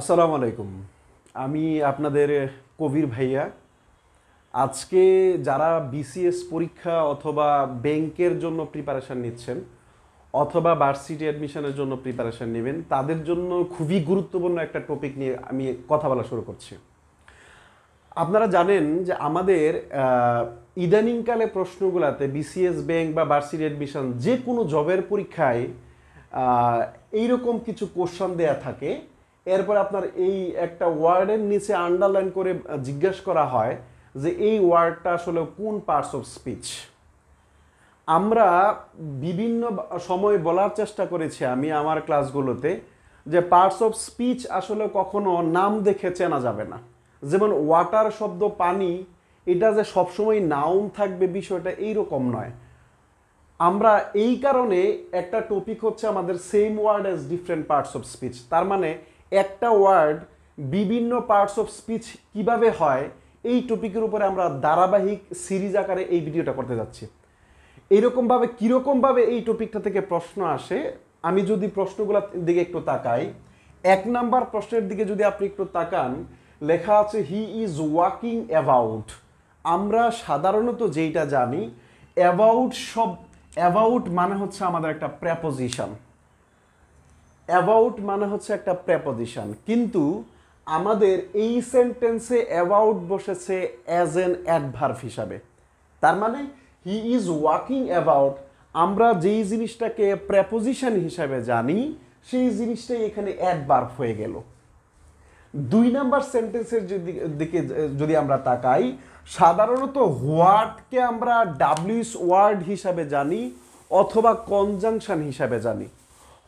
আসসালামু আলাইকুম আমি আপনাদের কবির ভাইয়া আজকে যারা বিসিএস পরীক্ষা অথবা ব্যাংকের জন্য প্রিপারেশান নিচ্ছেন অথবা ভার্সিটি অ্যাডমিশনের জন্য প্রিপারেশান নেবেন তাদের জন্য খুবই গুরুত্বপূর্ণ একটা টপিক নিয়ে আমি কথা বলা শুরু করছি আপনারা জানেন যে আমাদের ইদানিংকালে প্রশ্নগুলোতে বিসিএস ব্যাংক বা ভার্সিটি অ্যাডমিশন যে কোনো জবের পরীক্ষায় এইরকম কিছু কোশ্চান দেয়া থাকে এরপর আপনার এই একটা ওয়ার্ডের নিচে আন্ডারলাইন করে জিজ্ঞেস করা হয় যে এই ওয়ার্ডটা আসলে কোন পার্টস অফ স্পিচ আমরা বিভিন্ন সময় বলার চেষ্টা করেছি আমি আমার ক্লাসগুলোতে যে পার্টস অফ স্পিচ আসলে কখনো নাম দেখে চেনা যাবে না যেমন ওয়াটার শব্দ পানি এটা যে সবসময় নাউন থাকবে বিষয়টা এইরকম নয় আমরা এই কারণে একটা টপিক হচ্ছে আমাদের same word as different parts of speech তার মানে একটা ওয়ার্ড বিভিন্ন পার্টস অফ স্পিচ কিভাবে হয় এই টপিকের উপরে আমরা ধারাবাহিক সিরিজ আকারে এই ভিডিওটা করতে যাচ্ছি এইরকমভাবে কীরকমভাবে এই টপিকটা থেকে প্রশ্ন আসে আমি যদি প্রশ্নগুলোর দিকে একটু তাকাই এক নাম্বার প্রশ্নের দিকে যদি আপনি একটু তাকান লেখা আছে হি ইজ ওয়াকিং অ্যাবাউট আমরা সাধারণত যেইটা জানি অ্যাবাউট সব অ্যাবাউট মানে হচ্ছে আমাদের একটা প্রেপোজিশন অ্যাবাউট মানে হচ্ছে একটা প্রেপোজিশন কিন্তু আমাদের এই সেন্টেন্সে অ্যাবাউট বসেছে অ্যাজ এন অ্যাডভার্ভ হিসাবে তার মানে হি ইজ ওয়াকিং অ্যাবাউট আমরা যেই জিনিসটাকে প্রেপোজিশন হিসাবে জানি সেই জিনিসটাই এখানে অ্যাডভার্ভ হয়ে গেল দুই নাম্বার সেন্টেন্সের দিকে যদি আমরা তাকাই সাধারণত হোয়াটকে আমরা ডাব্লিউস ওয়ার্ড হিসাবে জানি অথবা কনজাংশন হিসাবে জানি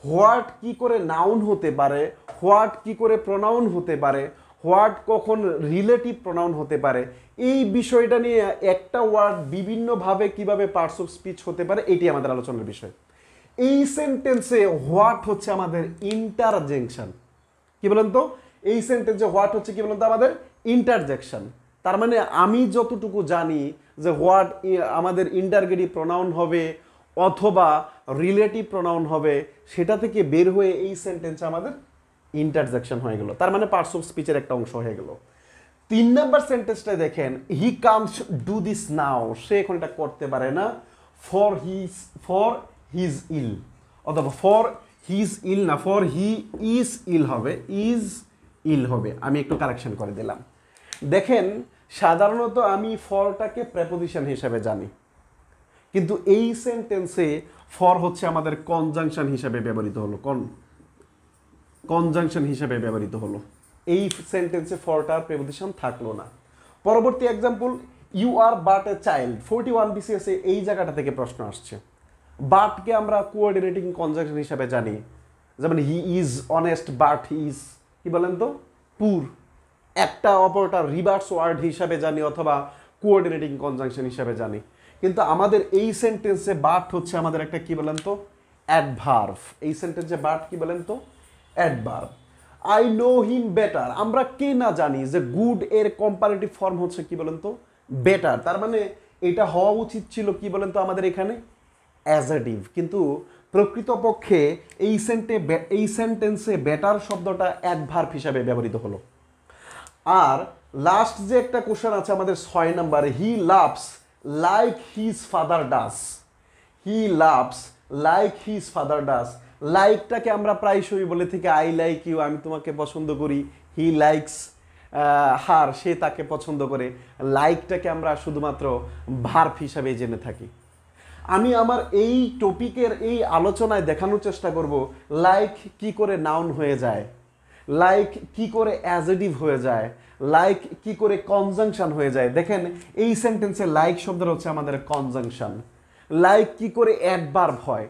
হোয়াট কি করে নাউন হতে পারে হোয়াট কি করে প্রোনাউন হতে পারে হোয়াট কখন রিলেটিভ প্রোনাউন হতে পারে এই বিষয়টা নিয়ে একটা ওয়ার্ড বিভিন্নভাবে কিভাবে পার্টস অফ স্পিচ হতে পারে এটি আমাদের আলোচনার বিষয় এই সেন্টেন্সে হোয়াট হচ্ছে আমাদের ইন্টারজেকশন কি বলেন তো এই সেন্টেন্সে হোয়াট হচ্ছে কি বলেন তো আমাদের ইন্টারজেকশন তার মানে আমি যতটুকু জানি যে হোয়াট আমাদের ইন্টারগেটিভ প্রোনাউন হবে অথবা রিলেটিভ প্রোনাউন হবে সেটা থেকে বের হয়ে এই সেন্টেন্স আমাদের ইন্টারজেকশন হয়ে গেল তার মানে পার্টস অফ স্পিচের একটা অংশ হয়ে গেল তিন নাম্বার সেন্টেন্সটা দেখেন he comes do this now সে এখন এটা করতে পারে না for his for his ill অথবা ফর হিজ ইল না ফর হি ইজ ইল হবে ইজ ইল হবে আমি একটু কারেকশন করে দিলাম দেখেন সাধারণত আমি ফরটাকে প্রেপোজিশন হিসেবে জানি কিন্তু এই সেন্টেন্সে ফর হচ্ছে আমাদের কনজাংশন হিসাবে ব্যবহৃত হলো কন কনজাংশন হিসাবে ব্যবহৃত হলো এই সেন্টেন্সে ফরটার প্রেপোজিশন থাকলো না পরবর্তী example you are but a child forty one বিসিএসে এই জায়গাটা থেকে প্রশ্ন আসছে বাটকে আমরা কোঅর্ডিনেটিং কনজাংশন হিসাবে জানি যেমন he is honest but he is কি বলেন তো পুর একটা অপরটা রিভার্স ওয়ার্ড হিসাবে জানি অথবা কোঅর্ডিনেটিং কনজাংশন হিসাবে জানি কিন্তু আমাদের এই সেন্টেন্সে বাট হচ্ছে আমাদের একটা কি বলেন তো অ্যাডভার্ভ এই সেন্টেন্সে বাট কি বলেন তো adverb I know him better আমরা কে না জানি যে গুড এর কম্পারেটিভ ফর্ম হচ্ছে কি বলেন তো বেটার তার মানে এটা হওয়া উচিত ছিল কি বলেন তো আমাদের এখানে অ্যাজাডিভ কিন্তু প্রকৃতপক্ষে এই সেন্টে এই সেন্টেন্সে বেটার শব্দটা অ্যাডভার্ভ হিসাবে ব্যবহৃত হলো আর লাস্ট যে একটা কোশ্চেন আছে আমাদের ছয় number he loves like his father does he loves like his father does লাইকটাকে আমরা প্রায়শই বলে থেকে আই লাইক ইউ আমি তোমাকে পছন্দ করি হি লাইকস হার সে তাকে পছন্দ করে লাইকটাকে আমরা শুধুমাত্র ভার্ফ হিসাবে জেনে থাকি আমি আমার এই টপিকের এই আলোচনায় দেখানোর চেষ্টা করব লাইক কি করে নাউন হয়ে যায় লাইক কি করে অ্যাজেটিভ হয়ে যায় লাইক কি করে কনজাংশন হয়ে যায় দেখেন এই সেন্টেন্সে লাইক শব্দটা হচ্ছে আমাদের কনজাংশন লাইক কি করে অ্যাডভার্ব হয়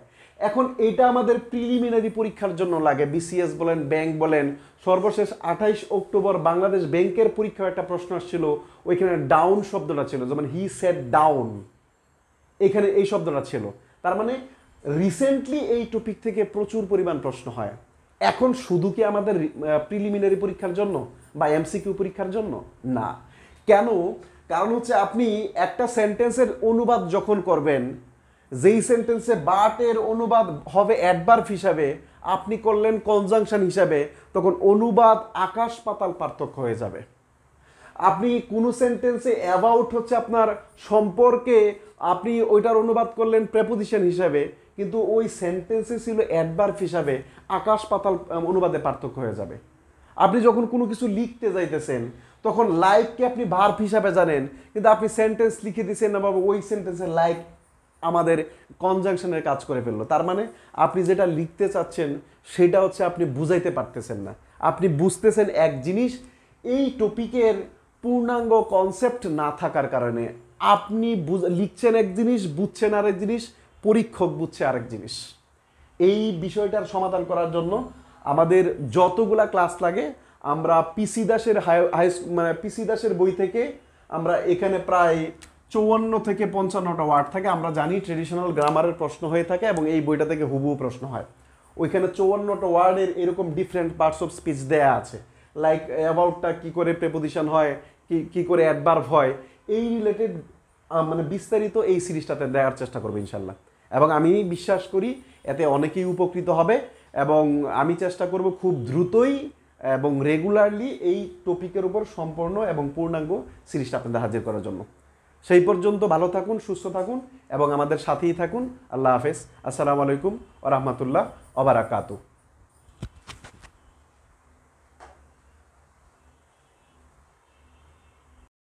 এখন এটা আমাদের প্রিলিমিনারি পরীক্ষার জন্য লাগে বিসিএস বলেন ব্যাংক বলেন সর্বশেষ আঠাইশ অক্টোবর বাংলাদেশ ব্যাংকের পরীক্ষা একটা প্রশ্ন আসছিল ওইখানে ডাউন শব্দটা ছিল যেমন হি সেট ডাউন এখানে এই শব্দটা ছিল তার মানে রিসেন্টলি এই টপিক থেকে প্রচুর পরিমাণ প্রশ্ন হয় এখন শুধু কি আমাদের প্রিলিমিনারি পরীক্ষার জন্য বা এমসিকিউ পরীক্ষার জন্য না কেন কারণ হচ্ছে আপনি একটা সেন্টেন্সের অনুবাদ যখন করবেন যেই সেন্টেন্সে বাটের অনুবাদ হবে অ্যাডভার্ভ হিসাবে আপনি করলেন কনজাংশন হিসাবে তখন অনুবাদ আকাশ পাতাল পার্থক্য হয়ে যাবে আপনি কোনো সেন্টেন্সে অ্যাবাউট হচ্ছে আপনার সম্পর্কে আপনি ওইটার অনুবাদ করলেন প্রেপোজিশন হিসাবে কিন্তু ওই সেন্টেন্সে ছিল অ্যাডভার্ব হিসাবে আকাশ পাতাল অনুবাদে পার্থক্য হয়ে যাবে আপনি যখন কোনো কিছু লিখতে যাইতেছেন তখন লাইককে আপনি ভার্ভ হিসাবে জানেন কিন্তু আপনি সেন্টেন্স লিখে দিচ্ছেন না বাবা ওই সেন্টেন্সে লাইক আমাদের কনজাংশনের কাজ করে ফেললো তার মানে আপনি যেটা লিখতে চাচ্ছেন সেটা হচ্ছে আপনি বুঝাইতে পারতেছেন না আপনি বুঝতেছেন এক জিনিস এই টপিকের পূর্ণাঙ্গ কনসেপ্ট না থাকার কারণে আপনি লিখছেন এক জিনিস বুঝছেন আরেক জিনিস পরীক্ষক বুঝছে আরেক জিনিস এই বিষয়টার সমাধান করার জন্য আমাদের যতগুলা ক্লাস লাগে আমরা পিসি দাসের হাই মানে পিসি দাসের বই থেকে আমরা এখানে প্রায় চৌয়ান্ন থেকে পঞ্চান্নটা ওয়ার্ড থাকে আমরা জানি ট্রেডিশনাল গ্রামারের প্রশ্ন হয়ে থাকে এবং এই বইটা থেকে হুবহু প্রশ্ন হয় ওইখানে চৌয়ান্নটা ওয়ার্ডের এরকম ডিফারেন্ট পার্টস অফ স্পিচ দেয়া আছে লাইক অ্যাবাউটটা কী করে প্রেপোজিশন হয় কি করে অ্যাডভার্ভ হয় এই রিলেটেড মানে বিস্তারিত এই সিরিজটাতে দেওয়ার চেষ্টা করবো ইনশাল্লাহ এবং আমি বিশ্বাস করি এতে অনেকেই উপকৃত হবে এবং আমি চেষ্টা করব খুব দ্রুতই এবং রেগুলারলি এই টপিকের উপর সম্পূর্ণ এবং পূর্ণাঙ্গ সিরিজটা আপনাদের হাজির করার জন্য সেই পর্যন্ত ভালো থাকুন সুস্থ থাকুন এবং আমাদের সাথেই থাকুন আল্লাহ হাফেজ আসসালামু আলাইকুম ও রহমতুল্লাহ ওবরাকাতু